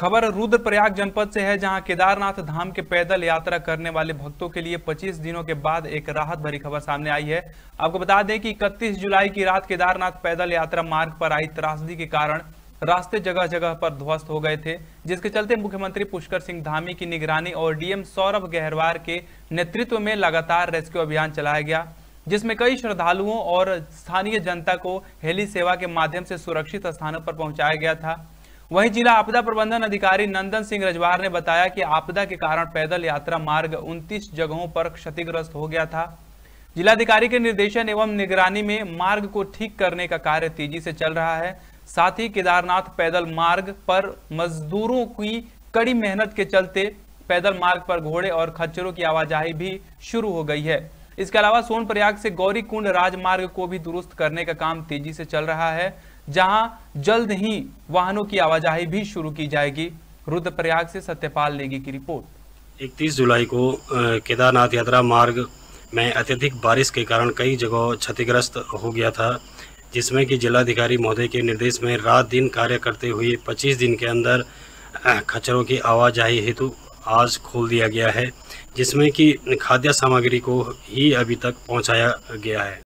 खबर रुद्रप्रयाग जनपद से है जहां केदारनाथ धाम के पैदल यात्रा करने वाले भक्तों के लिए 25 दिनों के बाद एक राहत भरी खबर सामने आई है आपको बता दें कि 31 जुलाई की रात केदारनाथ पैदल यात्रा मार्ग पर आई त्रासदी के कारण रास्ते जगह जगह पर ध्वस्त हो गए थे जिसके चलते मुख्यमंत्री पुष्कर सिंह धामी की निगरानी और डीएम सौरभ गहरवार के नेतृत्व में लगातार रेस्क्यू अभियान चलाया गया जिसमें कई श्रद्धालुओं और स्थानीय जनता को हेली सेवा के माध्यम से सुरक्षित स्थानों पर पहुंचाया गया था वहीं जिला आपदा प्रबंधन अधिकारी नंदन सिंह रजवार ने बताया कि आपदा के कारण पैदल यात्रा मार्ग 29 जगहों पर क्षतिग्रस्त हो गया था जिलाधिकारी के निर्देशन एवं निगरानी में मार्ग को ठीक करने का कार्य तेजी से चल रहा है साथ ही केदारनाथ पैदल मार्ग पर मजदूरों की कड़ी मेहनत के चलते पैदल मार्ग पर घोड़े और खच्चरों की आवाजाही भी शुरू हो गई है इसके अलावा सोन प्रयाग से गौरी कुंड राजमार्ग को भी दुरुस्त करने का काम तेजी से चल रहा है जहां जल्द ही वाहनों की आवाजाही भी शुरू की जाएगी रुद्रप्रयाग से सत्यपाल नेगी की रिपोर्ट 31 जुलाई को केदारनाथ यात्रा मार्ग में अत्यधिक बारिश के कारण कई जगह क्षतिग्रस्त हो गया था जिसमें कि जिलाधिकारी महोदय के निर्देश में रात दिन कार्य करते हुए 25 दिन के अंदर खच्चरों की आवाजाही हेतु आज खोल दिया गया है जिसमें कि खाद्य सामग्री को ही अभी तक पहुंचाया गया है